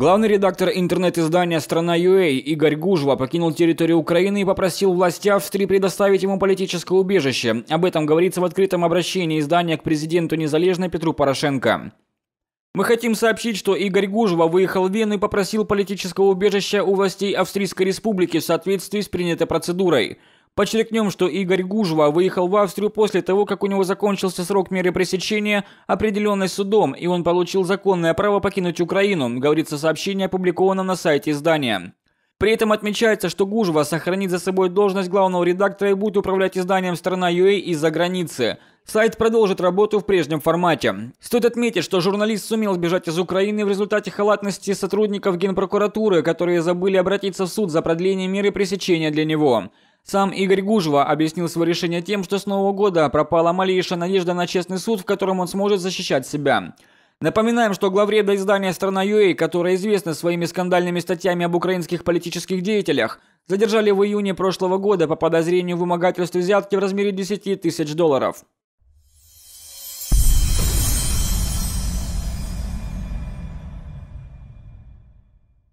Главный редактор интернет-издания «Страна UA» Игорь Гужва покинул территорию Украины и попросил власти Австрии предоставить ему политическое убежище. Об этом говорится в открытом обращении издания к президенту незалежной Петру Порошенко. Мы хотим сообщить, что Игорь Гужва выехал в Вену и попросил политического убежища у властей Австрийской Республики в соответствии с принятой процедурой. Подчеркнем, что Игорь Гужва выехал в Австрию после того, как у него закончился срок меры пресечения, определенный судом, и он получил законное право покинуть Украину, говорится сообщение, опубликовано на сайте издания. При этом отмечается, что Гужва сохранит за собой должность главного редактора и будет управлять изданием «Страна UA» из-за границы. Сайт продолжит работу в прежнем формате. Стоит отметить, что журналист сумел сбежать из Украины в результате халатности сотрудников Генпрокуратуры, которые забыли обратиться в суд за продление меры пресечения для него. Сам Игорь Гужва объяснил свое решение тем, что с Нового года пропала малейшая надежда на честный суд, в котором он сможет защищать себя. Напоминаем, что главреда издания «Страна ЮА», которая известна своими скандальными статьями об украинских политических деятелях, задержали в июне прошлого года по подозрению в вымогательстве взятки в размере 10 тысяч долларов.